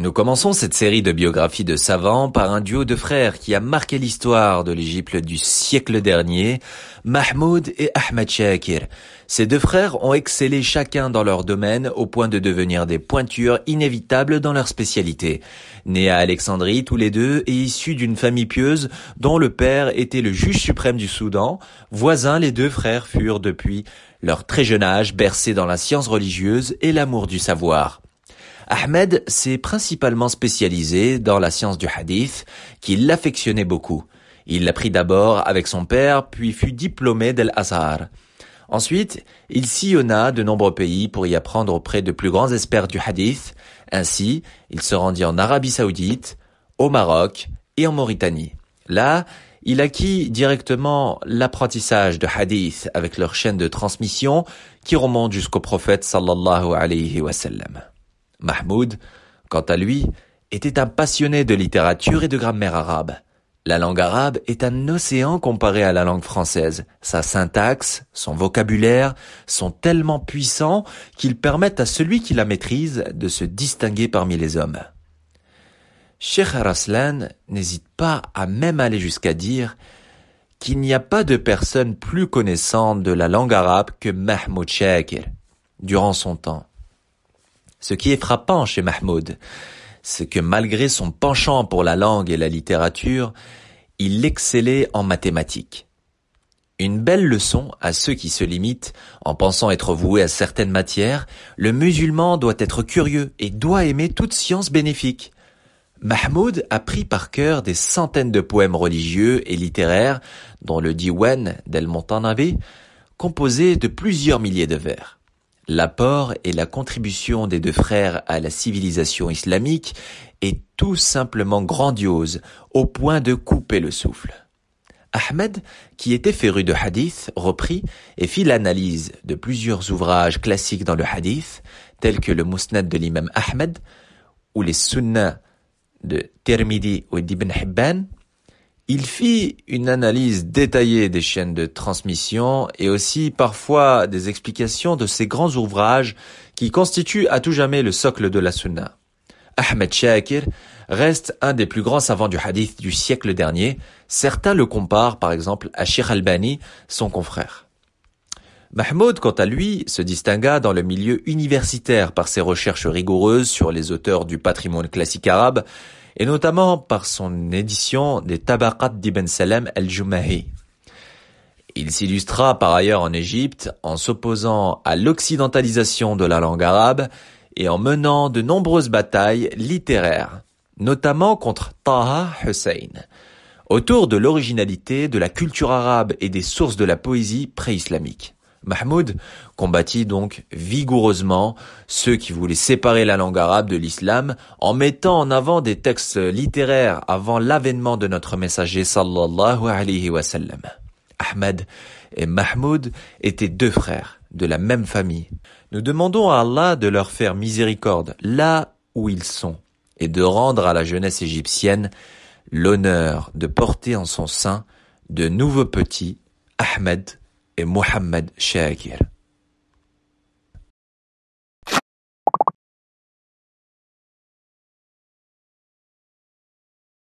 Nous commençons cette série de biographies de savants par un duo de frères qui a marqué l'histoire de l'Égypte du siècle dernier, Mahmoud et Ahmed Shakir. Ces deux frères ont excellé chacun dans leur domaine au point de devenir des pointures inévitables dans leur spécialité. Nés à Alexandrie tous les deux et issus d'une famille pieuse dont le père était le juge suprême du Soudan, voisins les deux frères furent depuis leur très jeune âge bercés dans la science religieuse et l'amour du savoir. Ahmed s'est principalement spécialisé dans la science du hadith, qu'il affectionnait beaucoup. Il l'apprit d'abord avec son père, puis fut diplômé d'El-Azhar. Ensuite, il sillonna de nombreux pays pour y apprendre auprès de plus grands experts du hadith. Ainsi, il se rendit en Arabie saoudite, au Maroc et en Mauritanie. Là, il acquit directement l'apprentissage de hadith avec leur chaîne de transmission qui remonte jusqu'au prophète sallallahu alayhi wa sallam. Mahmoud, quant à lui, était un passionné de littérature et de grammaire arabe. La langue arabe est un océan comparé à la langue française. Sa syntaxe, son vocabulaire sont tellement puissants qu'ils permettent à celui qui la maîtrise de se distinguer parmi les hommes. Cheikh Araslan n'hésite pas à même aller jusqu'à dire qu'il n'y a pas de personne plus connaissante de la langue arabe que Mahmoud Shakir durant son temps. Ce qui est frappant chez Mahmoud, c'est que malgré son penchant pour la langue et la littérature, il excellait en mathématiques. Une belle leçon à ceux qui se limitent, en pensant être voués à certaines matières, le musulman doit être curieux et doit aimer toute science bénéfique. Mahmoud a pris par cœur des centaines de poèmes religieux et littéraires, dont le Diwan del Montanave, composé de plusieurs milliers de vers. L'apport et la contribution des deux frères à la civilisation islamique est tout simplement grandiose, au point de couper le souffle. Ahmed, qui était féru de hadith, reprit et fit l'analyse de plusieurs ouvrages classiques dans le hadith, tels que le Musnad de l'imam Ahmed, ou les Sunnah de Tirmidhi ou d'Ibn Hibban, il fit une analyse détaillée des chaînes de transmission et aussi parfois des explications de ses grands ouvrages qui constituent à tout jamais le socle de la sunna. Ahmed Shakir reste un des plus grands savants du hadith du siècle dernier. Certains le comparent par exemple à Sheikh Albani, son confrère. Mahmoud, quant à lui, se distingua dans le milieu universitaire par ses recherches rigoureuses sur les auteurs du patrimoine classique arabe et notamment par son édition des Tabaqat d'Ibn Salam al-Jumahi. Il s'illustra par ailleurs en Égypte en s'opposant à l'occidentalisation de la langue arabe et en menant de nombreuses batailles littéraires, notamment contre Taha Hussein, autour de l'originalité de la culture arabe et des sources de la poésie pré-islamique. Mahmoud combattit donc vigoureusement ceux qui voulaient séparer la langue arabe de l'islam en mettant en avant des textes littéraires avant l'avènement de notre messager sallallahu alayhi wa sallam. Ahmed et Mahmoud étaient deux frères de la même famille. Nous demandons à Allah de leur faire miséricorde là où ils sont et de rendre à la jeunesse égyptienne l'honneur de porter en son sein de nouveaux petits Ahmed محمد شاكر